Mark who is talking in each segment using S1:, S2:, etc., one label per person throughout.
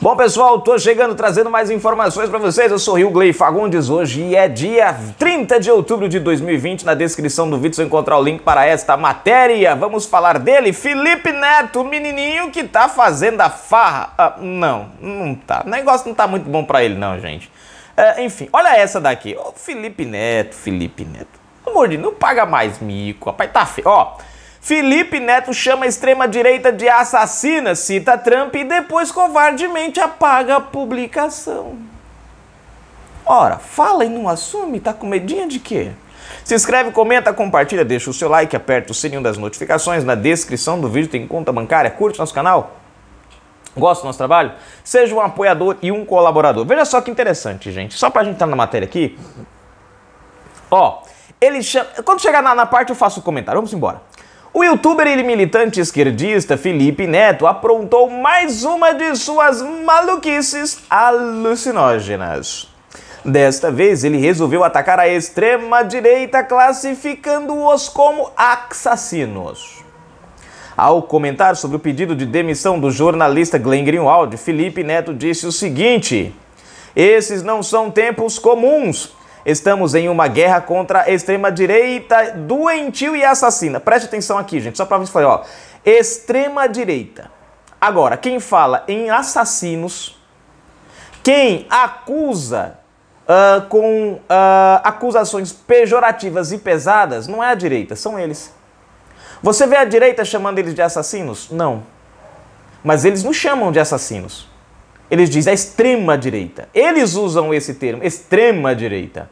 S1: Bom, pessoal, tô chegando trazendo mais informações para vocês. Eu sou o Gley Fagundes hoje e é dia 30 de outubro de 2020. Na descrição do vídeo você encontrar o link para esta matéria. Vamos falar dele, Felipe Neto, o menininho que tá fazendo a farra. Ah, não, não tá. O negócio não tá muito bom para ele não, gente. É, enfim, olha essa daqui. Ô, Felipe Neto, Felipe Neto. Amor de não paga mais mico, rapaz, tá feio. Ó, Felipe Neto chama a extrema-direita de assassina, cita Trump e depois covardemente apaga a publicação. Ora, fala e não assume, tá com medinha de quê? Se inscreve, comenta, compartilha, deixa o seu like, aperta o sininho das notificações. Na descrição do vídeo tem conta bancária, curte nosso canal. Gosta do nosso trabalho? Seja um apoiador e um colaborador. Veja só que interessante, gente. Só pra gente estar na matéria aqui. Ó, ele chama. Quando chegar na, na parte, eu faço o comentário. Vamos embora. O youtuber e militante esquerdista Felipe Neto aprontou mais uma de suas maluquices alucinógenas. Desta vez, ele resolveu atacar a extrema-direita, classificando-os como assassinos. Ao comentar sobre o pedido de demissão do jornalista Glenn Greenwald, Felipe Neto disse o seguinte: Esses não são tempos comuns. Estamos em uma guerra contra a extrema-direita doentio e assassina. Preste atenção aqui, gente, só para vocês falar, ó. Extrema-direita. Agora, quem fala em assassinos, quem acusa uh, com uh, acusações pejorativas e pesadas, não é a direita, são eles. Você vê a direita chamando eles de assassinos? Não. Mas eles nos chamam de assassinos. Eles dizem a extrema-direita. Eles usam esse termo, extrema-direita.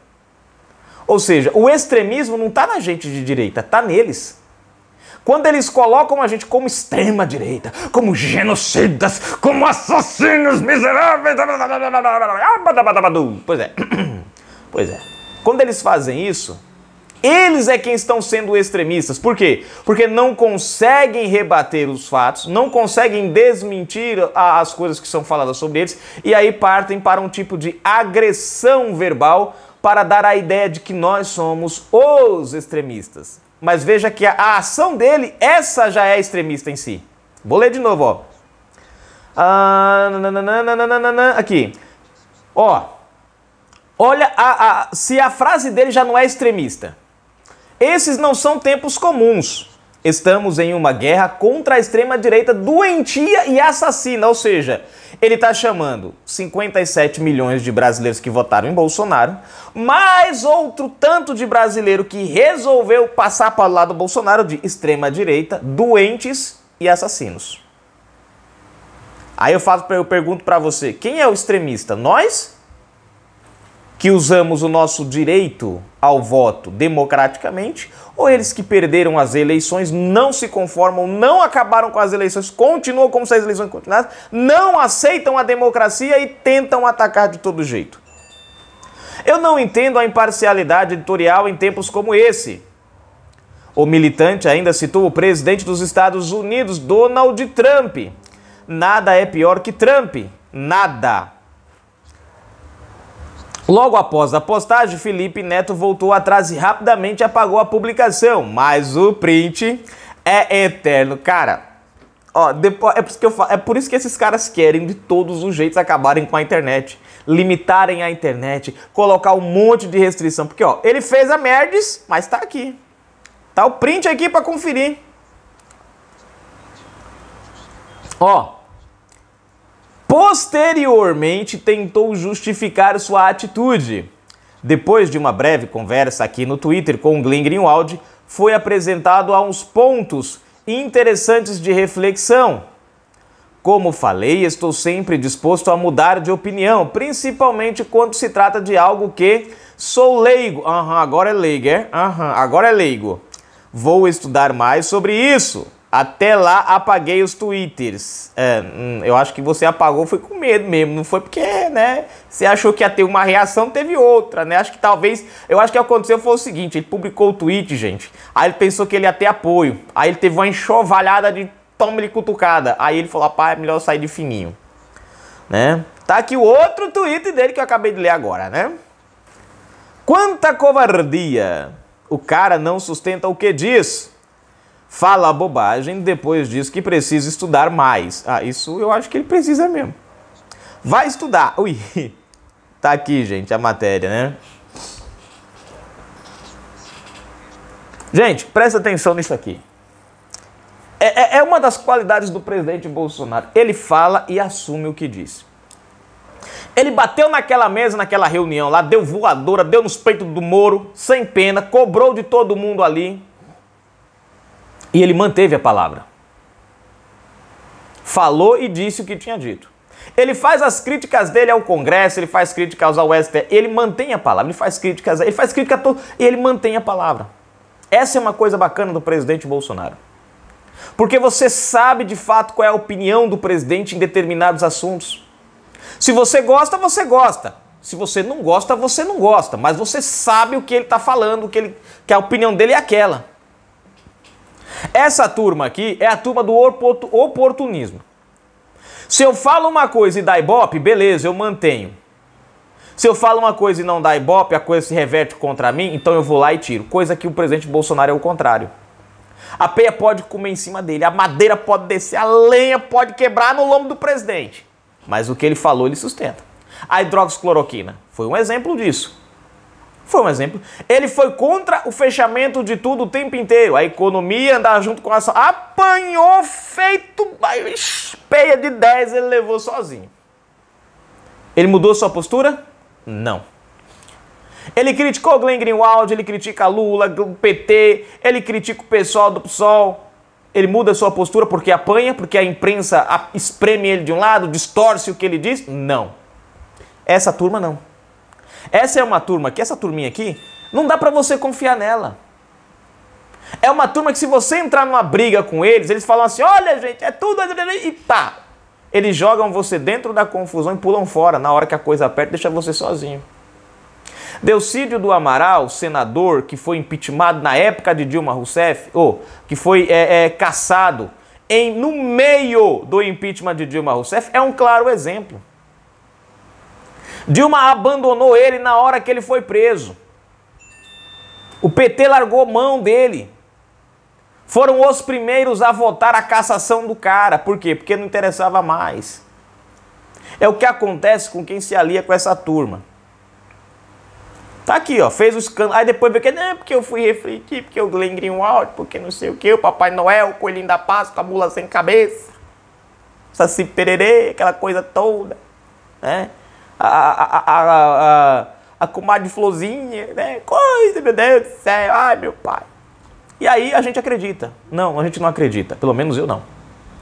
S1: Ou seja, o extremismo não está na gente de direita, está neles. Quando eles colocam a gente como extrema-direita, como genocidas, como assassinos miseráveis. Pois é. Pois é. Quando eles fazem isso, eles é quem estão sendo extremistas. Por quê? Porque não conseguem rebater os fatos, não conseguem desmentir as coisas que são faladas sobre eles e aí partem para um tipo de agressão verbal para dar a ideia de que nós somos os extremistas. Mas veja que a, ação dele, essa já é extremista em si. Vou ler de novo, ó. Ah, aqui. Ó. Olha, a, a, se a frase dele já não é extremista. Esses não são tempos comuns. Estamos em uma guerra contra a extrema-direita doentia e assassina, ou seja, ele está chamando 57 milhões de brasileiros que votaram em Bolsonaro, mais outro tanto de brasileiro que resolveu passar para o lado do Bolsonaro de extrema-direita, doentes e assassinos. Aí eu, faço, eu pergunto para você, quem é o extremista? Nós que usamos o nosso direito ao voto democraticamente, ou eles que perderam as eleições, não se conformam, não acabaram com as eleições, continuam como se as eleições continuassem, não aceitam a democracia e tentam atacar de todo jeito. Eu não entendo a imparcialidade editorial em tempos como esse. O militante ainda citou o presidente dos Estados Unidos, Donald Trump. Nada é pior que Trump. Nada. Logo após a postagem, Felipe Neto voltou atrás e rapidamente apagou a publicação, mas o print é eterno, cara. Ó, depois, é, por isso que eu falo, é por isso que esses caras querem de todos os jeitos acabarem com a internet, limitarem a internet, colocar um monte de restrição, porque ó, ele fez a merdes, mas tá aqui. Tá o print aqui para conferir. Ó, Posteriormente, tentou justificar sua atitude. Depois de uma breve conversa aqui no Twitter com Glenn Greenwald, foi apresentado a uns pontos interessantes de reflexão. Como falei, estou sempre disposto a mudar de opinião, principalmente quando se trata de algo que sou leigo. Aham, uhum, agora é leigo, é? Aham, uhum, agora é leigo. Vou estudar mais sobre isso. Até lá apaguei os twitters. É, hum, eu acho que você apagou foi com medo mesmo, não foi porque, né? Você achou que ia ter uma reação, teve outra, né? Acho que talvez, eu acho que aconteceu foi o seguinte, ele publicou o tweet, gente. Aí ele pensou que ele ia ter apoio. Aí ele teve uma enxovalhada de toma-lhe cutucada. Aí ele falou: "Pai, é melhor sair de fininho". Né? Tá aqui o outro tweet dele que eu acabei de ler agora, né? Quanta covardia! O cara não sustenta o que diz fala bobagem, depois diz que precisa estudar mais. Ah, isso eu acho que ele precisa mesmo. Vai estudar. Ui, tá aqui, gente, a matéria, né? Gente, presta atenção nisso aqui. É, é, é, uma das qualidades do presidente Bolsonaro. Ele fala e assume o que disse Ele bateu naquela mesa, naquela reunião lá, deu voadora, deu nos peitos do Moro, sem pena, cobrou de todo mundo ali. E ele manteve a palavra. Falou e disse o que tinha dito. Ele faz as críticas dele ao Congresso, ele faz críticas ao STF, ele mantém a palavra, ele faz críticas, ele faz crítica a todo, e ele mantém a palavra. Essa é uma coisa bacana do presidente Bolsonaro. Porque você sabe de fato qual é a opinião do presidente em determinados assuntos. Se você gosta, você gosta. Se você não gosta, você não gosta. Mas você sabe o que ele está falando, que, ele, que a opinião dele é aquela. Essa turma aqui é a turma do oportunismo. Se eu falo uma coisa e dá ibope, beleza, eu mantenho. Se eu falo uma coisa e não dá ibope, a coisa se reverte contra mim, então eu vou lá e tiro. Coisa que o presidente Bolsonaro é o contrário. A peia pode comer em cima dele, a madeira pode descer, a lenha pode quebrar no lombo do presidente. Mas o que ele falou, ele sustenta. A hidroxicloroquina foi um exemplo disso. Foi um exemplo. Ele foi contra o fechamento de tudo o tempo inteiro. A economia andava junto com a Apanhou feito peia de 10, ele levou sozinho. Ele mudou sua postura? Não. Ele criticou Glenn Greenwald, ele critica Lula, o PT, ele critica o pessoal do PSOL. Ele muda sua postura porque apanha, porque a imprensa espreme ele de um lado, distorce o que ele diz? Não. Essa turma não. Essa é uma turma que essa turminha aqui, não dá para você confiar nela. É uma turma que se você entrar numa briga com eles, eles falam assim: "Olha, gente, é tudo assim, assim, e pá". Eles jogam você dentro da confusão e pulam fora na hora que a coisa aperta, deixa você sozinho. Delcídio do Amaral, senador que foi impeachment na época de Dilma Rousseff, ou que foi é, é, caçado em, no meio do impeachment de Dilma Rousseff, é um claro exemplo. Dilma abandonou ele na hora que ele foi preso. O PT largou mão dele. Foram os primeiros a votar a cassação do cara. Por quê? Porque não interessava mais. É o que acontece com quem se alia com essa turma. Tá aqui, ó, fez o escândalo. Aí depois veio que não, porque eu fui refletir, porque o Glenn Greenwald, porque não sei o que, o Papai Noel, o Coelhinho da Páscoa, a mula sem cabeça, se Pererê, aquela coisa toda, né? a, a, a, a comadre Flozinha, né? Coisa, meu Deus do céu, ai meu pai. E aí a gente acredita. Não, a gente não acredita, pelo menos eu não.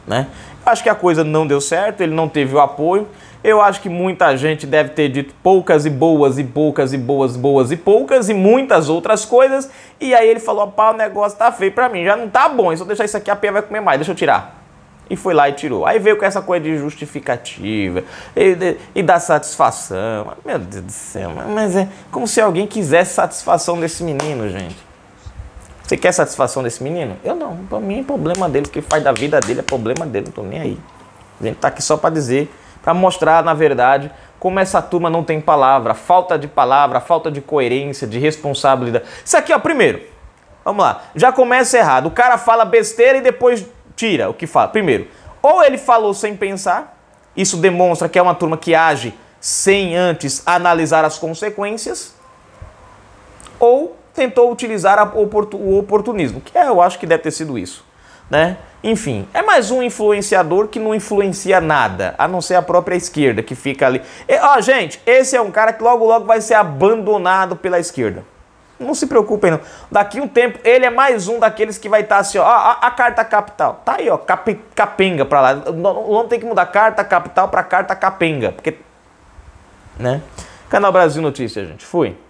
S1: Né? Acho que a coisa não deu certo, ele não teve o apoio. Eu acho que muita gente deve ter dito poucas e boas e poucas e boas, boas e poucas e muitas outras coisas. E aí ele falou: pá, o negócio tá feio pra mim, já não tá bom. É Se eu deixar isso aqui, a pia vai comer mais, deixa eu tirar. E foi lá e tirou. Aí veio com essa coisa de justificativa e, de, e da satisfação. Meu Deus do céu, mas é como se alguém quisesse satisfação desse menino, gente. Você quer satisfação desse menino? Eu não. Pra mim é problema dele. O que faz da vida dele é problema dele. Não tô nem aí. A gente tá aqui só para dizer, para mostrar, na verdade, como essa turma não tem palavra. Falta de palavra, falta de coerência, de responsabilidade. Isso aqui, ó, primeiro. Vamos lá. Já começa errado. O cara fala besteira e depois tira o que fala. Primeiro, ou ele falou sem pensar, isso demonstra que é uma turma que age sem antes analisar as consequências, ou tentou utilizar oportun, o oportunismo, que é, eu acho que deve ter sido isso. Né? Enfim, é mais um influenciador que não influencia nada, a não ser a própria esquerda que fica ali. E, ó, gente, esse é um cara que logo logo vai ser abandonado pela esquerda. Não se preocupem, não. Daqui um tempo, ele é mais um daqueles que vai estar tá assim, ó. A, ah, ah, a, carta capital. Tá aí, ó. Cap, capenga pra lá. O nome tem que mudar carta capital pra carta capenga. Porque. Né? Canal Brasil Notícias, gente. Fui.